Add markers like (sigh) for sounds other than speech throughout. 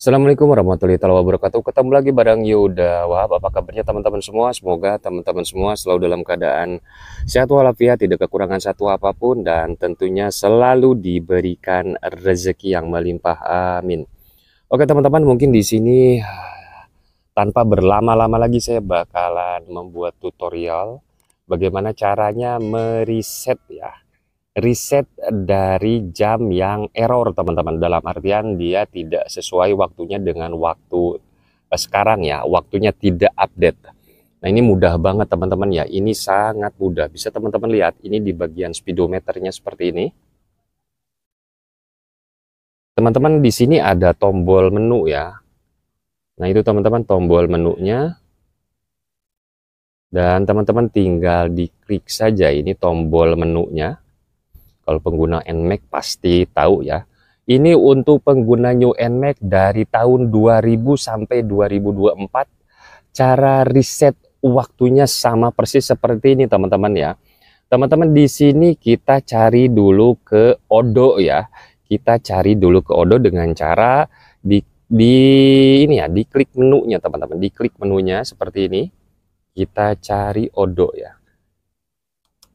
Assalamualaikum warahmatullahi wabarakatuh Ketemu lagi bareng Yuda Wahab Apa kabarnya teman-teman semua? Semoga teman-teman semua selalu dalam keadaan sehat walafiat Tidak kekurangan satu apapun Dan tentunya selalu diberikan rezeki yang melimpah Amin Oke teman-teman mungkin di sini (sighs) Tanpa berlama-lama lagi saya bakalan membuat tutorial Bagaimana caranya mereset ya Reset dari jam yang error teman-teman dalam artian dia tidak sesuai waktunya dengan waktu eh, sekarang ya waktunya tidak update nah ini mudah banget teman-teman ya ini sangat mudah bisa teman-teman lihat ini di bagian speedometernya seperti ini teman-teman di sini ada tombol menu ya nah itu teman-teman tombol menunya dan teman-teman tinggal diklik saja ini tombol menunya kalau pengguna NMAX pasti tahu ya. Ini untuk pengguna new NMAX dari tahun 2000 sampai 2024. Cara reset waktunya sama persis seperti ini teman-teman ya. Teman-teman di sini kita cari dulu ke odo ya. Kita cari dulu ke odo dengan cara di di ini ya, di klik menunya teman-teman. di klik menunya seperti ini. Kita cari odo ya.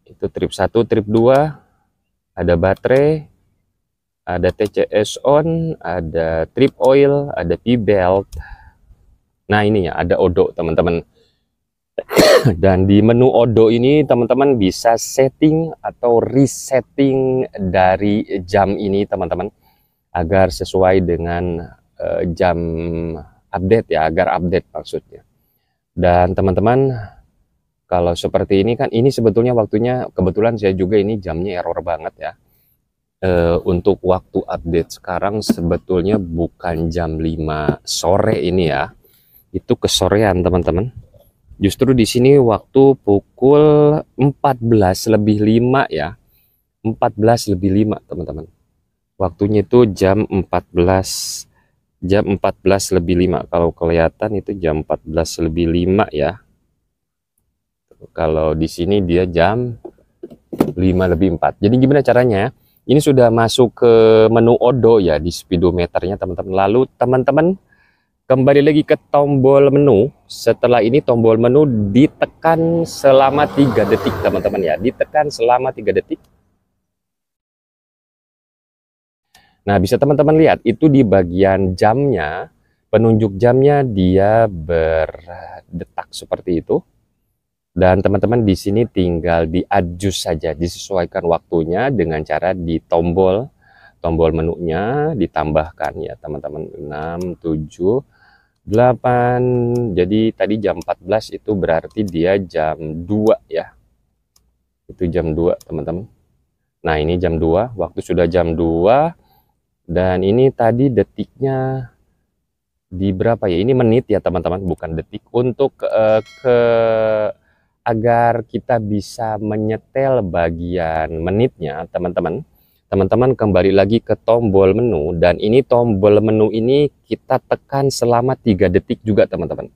Itu trip 1, trip 2, ada baterai, ada TCS on, ada trip oil, ada P-belt. Nah ini ya, ada odo teman-teman. (coughs) Dan di menu odo ini teman-teman bisa setting atau resetting dari jam ini teman-teman. Agar sesuai dengan uh, jam update ya, agar update maksudnya. Dan teman-teman kalau seperti ini kan ini sebetulnya waktunya kebetulan saya juga ini jamnya error banget ya. E, untuk waktu update sekarang sebetulnya bukan jam 5 sore ini ya. Itu kesorean teman-teman. Justru di sini waktu pukul 14 lebih 5 ya. 14 lebih 5 teman-teman. Waktunya itu jam 14 jam 14 lebih 5 kalau kelihatan itu jam 14 lebih 5 ya kalau di sini dia jam 5 lebih 4. Jadi gimana caranya? Ini sudah masuk ke menu odo ya di speedometernya teman-teman. Lalu teman-teman kembali lagi ke tombol menu. Setelah ini tombol menu ditekan selama 3 detik teman-teman ya. Ditekan selama 3 detik. Nah, bisa teman-teman lihat itu di bagian jamnya, penunjuk jamnya dia berdetak seperti itu. Dan teman-teman di sini tinggal adjust saja, disesuaikan waktunya dengan cara di tombol tombol menunya ditambahkan ya teman-teman 6 7 8 jadi tadi jam 14 itu berarti dia jam 2 ya itu jam 2 teman-teman nah ini jam 2 waktu sudah jam 2 dan ini tadi detiknya di berapa ya ini menit ya teman-teman bukan detik untuk uh, ke agar kita bisa menyetel bagian menitnya teman-teman teman-teman kembali lagi ke tombol menu dan ini tombol menu ini kita tekan selama 3 detik juga teman-teman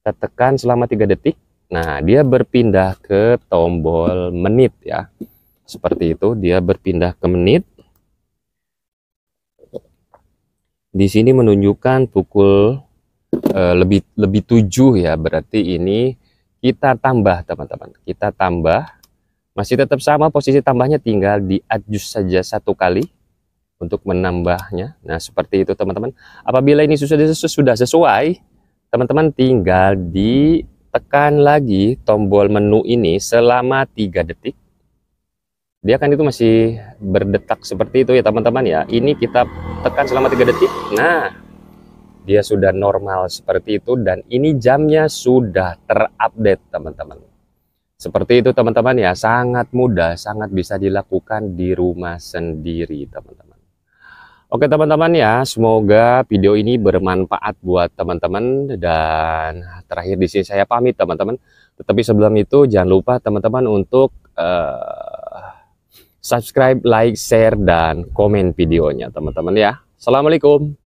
kita tekan selama 3 detik nah dia berpindah ke tombol menit ya seperti itu dia berpindah ke menit di sini menunjukkan pukul uh, lebih lebih 7 ya berarti ini kita tambah teman-teman kita tambah masih tetap sama posisi tambahnya tinggal di adjust saja satu kali untuk menambahnya nah seperti itu teman-teman apabila ini sudah sudah sesuai teman-teman tinggal ditekan lagi tombol menu ini selama tiga detik dia kan itu masih berdetak seperti itu ya teman-teman ya ini kita tekan selama tiga detik nah dia sudah normal seperti itu dan ini jamnya sudah terupdate teman-teman. Seperti itu teman-teman ya, sangat mudah, sangat bisa dilakukan di rumah sendiri teman-teman. Oke teman-teman ya, semoga video ini bermanfaat buat teman-teman dan terakhir di sini saya pamit teman-teman. Tetapi sebelum itu jangan lupa teman-teman untuk uh, subscribe, like, share, dan komen videonya teman-teman ya. Assalamualaikum.